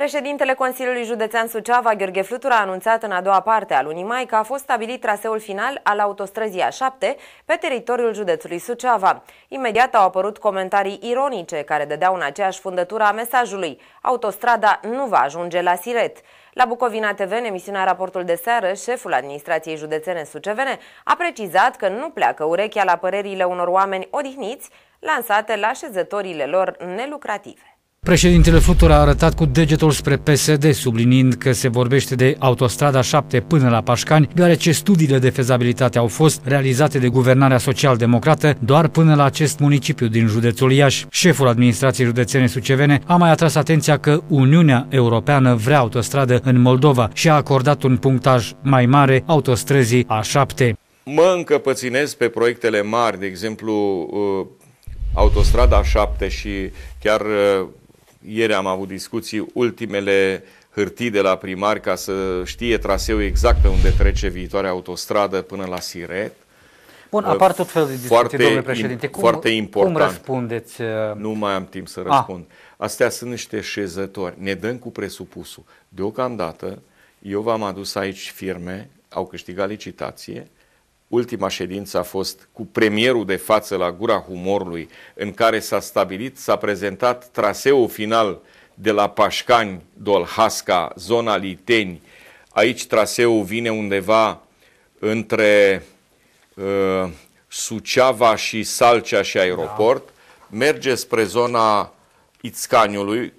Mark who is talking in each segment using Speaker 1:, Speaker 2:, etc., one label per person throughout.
Speaker 1: Președintele Consiliului Județean Suceava, Gheorghe Flutura, a anunțat în a doua parte a lunii mai că a fost stabilit traseul final al autostrăzii A7 pe teritoriul județului Suceava. Imediat au apărut comentarii ironice care dădeau în aceeași fundătură a mesajului Autostrada nu va ajunge la Siret. La Bucovina TV, în emisiunea Raportul de Seară, șeful administrației județene Sucevene a precizat că nu pleacă urechea la părerile unor oameni odihniți lansate la șezătorile lor nelucrative. Președintele Flutur a arătat cu degetul spre PSD, subliniind că se vorbește de autostrada 7 până la Pașcani, deoarece studiile de fezabilitate au fost realizate de guvernarea social-democrată doar până la acest municipiu din județul Iași. Șeful administrației județene sucevene a mai atras atenția că Uniunea Europeană vrea autostradă în Moldova și a acordat un punctaj mai mare autostrăzii A7. Mă încăpăținez pe proiectele mari, de exemplu uh, autostrada 7 și chiar uh, ieri am avut discuții, ultimele hârtii de la primar ca să știe traseul exact pe unde trece viitoarea autostradă până la Siret. Bun, apar tot felul de discuții, foarte, domnule președinte. Cum, foarte important. Cum răspundeți? Uh, nu mai am timp să ah. răspund. A. Astea sunt niște șezători. Ne dăm cu presupusul. Deocamdată, eu v-am adus aici firme, au câștigat licitație, Ultima ședință a fost cu premierul de față la gura humorului, în care s-a stabilit, s-a prezentat traseul final de la Pașcani, Dolhasca, zona Liteni. Aici traseul vine undeva între uh, Suceava și Salcea și aeroport, da. merge spre zona Ițcaniului,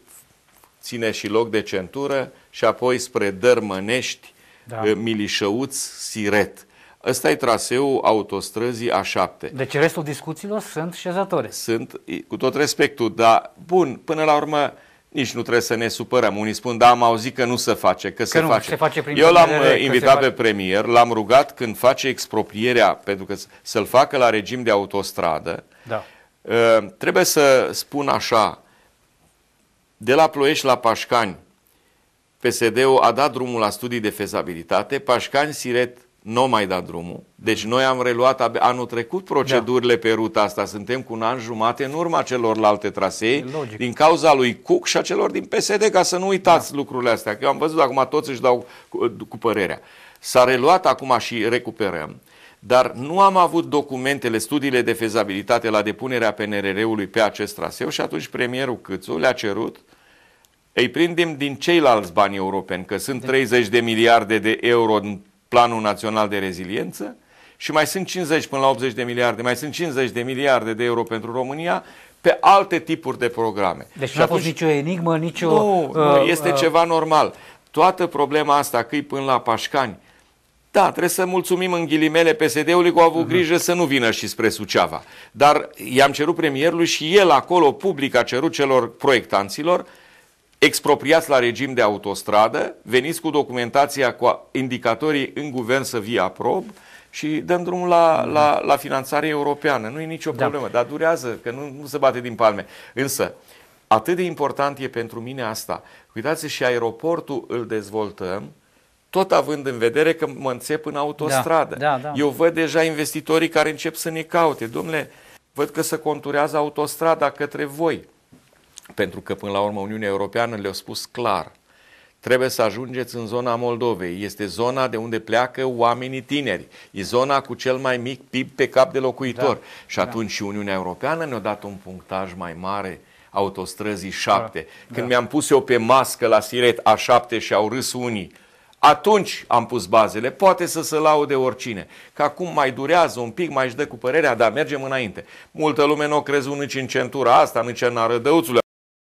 Speaker 1: ține și loc de centură și apoi spre Dărmănești, da. Uh, Milișăuț, Siret. Ăsta e traseul autostrăzii A7. Deci restul discuțiilor sunt șezătoare. Sunt, cu tot respectul, dar bun, până la urmă nici nu trebuie să ne supărăm. Unii spun, da, am auzit că nu se face, că, că se, nu, face. se face. Eu l-am uh, invitat pe premier, l-am rugat când face exproprierea, pentru că să-l facă la regim de autostradă, da. Uh, trebuie să spun așa, de la Ploiești la Pașcani, PSD-ul a dat drumul la studii de fezabilitate, Pașcani, Siret, nu mai dat drumul. Deci noi am reluat anul trecut procedurile da. pe ruta asta. Suntem cu un an jumate în urma celorlalte trasee Logic. din cauza lui Cook și a celor din PSD, ca să nu uitați da. lucrurile astea. Că eu am văzut acum toți își dau cu, cu părerea. S-a reluat acum și recuperăm. Dar nu am avut documentele, studiile de fezabilitate la depunerea PNRR-ului pe acest traseu și atunci premierul Câțu le-a cerut îi prindem din ceilalți bani europeni, că sunt 30 da. de miliarde de euro în Planul Național de Reziliență și mai sunt 50 până la 80 de miliarde, mai sunt 50 de miliarde de euro pentru România pe alte tipuri de programe. Deci nu a fost nicio enigmă, nicio... Nu, uh, nu este uh, ceva normal. Toată problema asta, că până la Pașcani, da, trebuie să mulțumim în ghilimele PSD-ului că au avut uh-huh. grijă să nu vină și spre Suceava. Dar i-am cerut premierului și el acolo public a cerut celor proiectanților uh, expropriați la regim de autostradă, veniți cu documentația cu indicatorii în guvern să vii aprob și dăm drumul la, mhm. la, la finanțare europeană. Nu e nicio da. problemă, da. dar durează, că nu, nu se bate din palme. Însă, atât de important e pentru mine asta. Uitați și aeroportul îl dezvoltăm, tot având în vedere că mă înțep în autostradă. Da, da, da. Eu văd deja investitorii care încep să ne caute. Domnule, văd că se conturează autostrada către voi pentru că până la urmă Uniunea Europeană le-a spus clar, trebuie să ajungeți în zona Moldovei, este zona de unde pleacă oamenii tineri, e zona cu cel mai mic PIB pe cap de locuitor. Da, și da. atunci da. și Uniunea Europeană ne-a dat un punctaj mai mare autostrăzii 7. Da, Când da. mi-am pus eu pe mască la siret A7 și au râs unii, atunci am pus bazele, poate să se laude oricine. Că acum mai durează un pic, mai își dă cu părerea, dar mergem înainte. Multă lume nu o crezut nici în centura asta, nici în arădăuțul